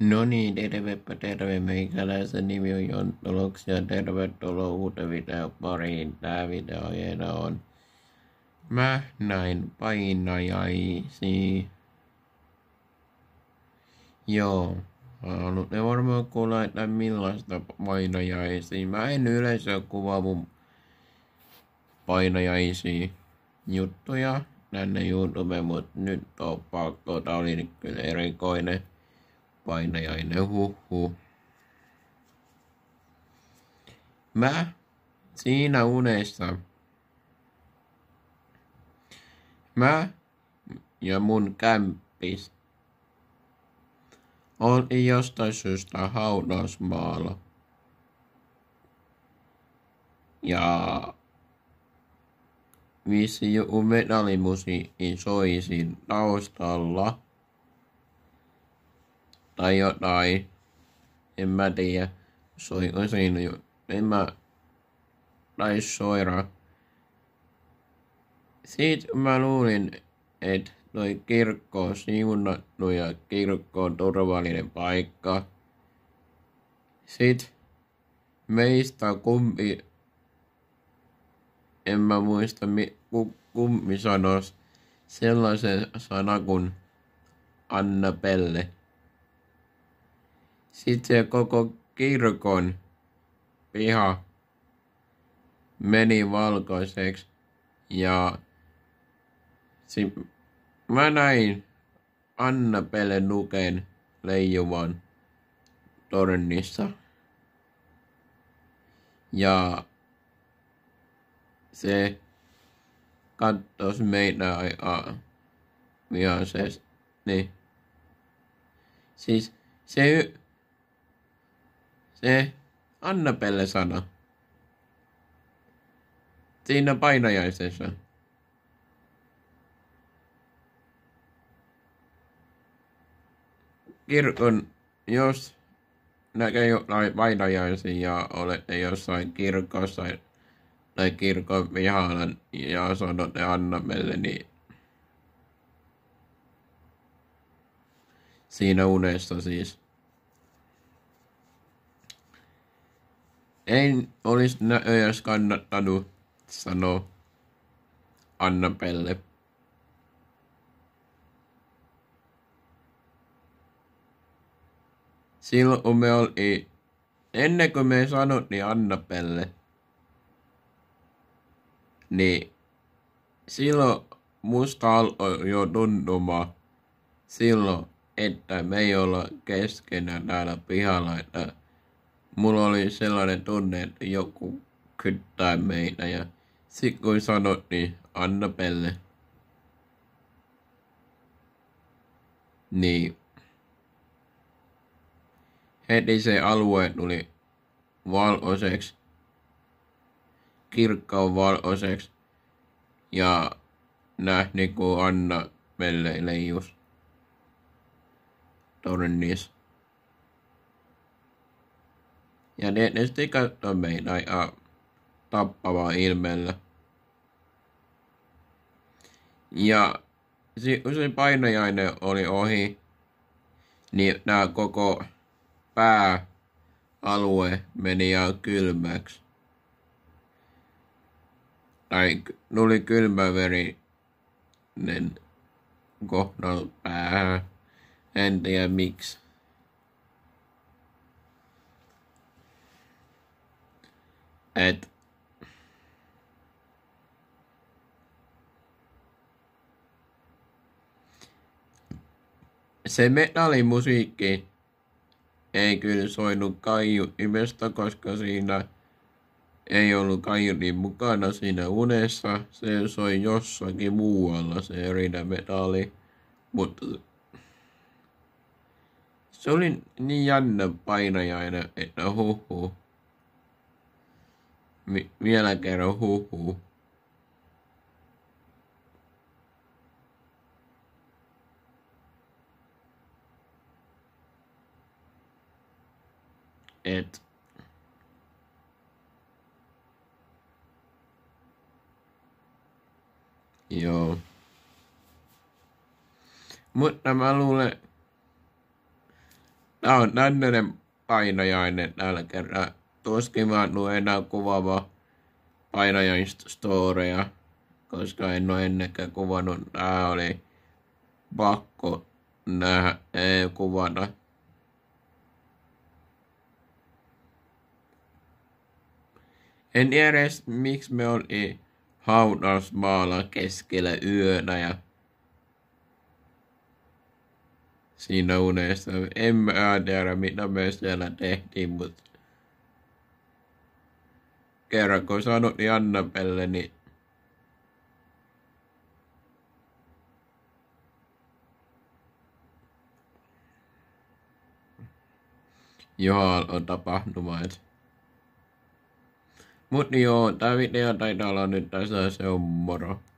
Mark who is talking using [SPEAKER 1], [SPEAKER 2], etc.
[SPEAKER 1] No niin, tervepä terve meikäläisen nimi on Jontoloks ja tervetuloa uuden videon pariin. Tää videoena on Mä näin painajaisi. Joo, ne varmaan kuulla, että millaista painajaisi. Mä en yleensä kuvaa mun painajaisi juttuja tänne YouTubeen, mutta nyt on pakko. Tää oli kyllä erikoinen painajainen, huh Mä siinä unessa. Mä ja mun kämpis oli jostain syystä haudasmaalla. Ja vissi joku metallimusiikki soisin taustalla tai jotain. En mä tiedä. Soiko siinä jo. En mä tai soira. Sitten mä luulin, että toi kirkko on siunattu ja kirkko on turvallinen paikka. Sitten meistä kumpi, en mä muista mi, ku, kumpi sanos sellaisen sanan kuin Anna Pelle. Sitten koko kirkon piha meni valkoiseksi ja sit mä näin Anna Pele Nuken leijuvan tornissa. Ja se katsoi meitä aikaa vihaisesti. Niin siis se se Annabelle sana. Siinä painajaisessa. Kirkon, jos näkee jotain painajaisia olette jossain kirkossa tai kirkon pihalla ja sanotte Annabelle, niin siinä unessa siis. Ei olisi näköjäs edes kannattanut sanoa pelle. Silloin kun me oli, ennen kuin me sanottiin Annapelle, niin silloin musta alkoi jo tuntumaan silloin, että me ei olla keskenään täällä pihalla, että mulla oli sellainen tunne, että joku kyttää meitä ja sitten kun sanot, niin anna pelle. Niin. Heti se alue tuli valoiseksi. kirkkaan valoiseksi. ja nähti kun Anna Pelle leijus tornissa. Ja ne, ne sitten katsoo meitä ja tappavaa ilmeellä. Ja kun se painajainen oli ohi, niin nämä koko pääalue meni ihan kylmäksi. Tai tuli kylmäverinen kohdalla päähän. En tiedä miksi. että se metallimusiikki ei kyllä soinut kaiutimesta, koska siinä ei ollut kaiutin niin mukana siinä unessa. Se soi jossakin muualla se erinä metalli. Mutta se oli niin jännä painajainen, että huhhuh vielä kerran huhu. Et Joo. Mutta mä luulen, tää on tämmönen painajainen tällä kertaa tuskin mä ole enää kuvaamaan painajan storeja, koska en ole ennenkään kuvannut. Nää oli pakko nähdä, ei kuvata. En tiedä edes, miksi me oli hautausmaalla keskellä yönä ja siinä unessa. En mä tiedä, mitä me siellä tehtiin, mutta kerran kun saanut niin Annabelle, niin Joo, on tapahtumat. Mut joo, tää video taitaa olla nyt tässä, se on moro.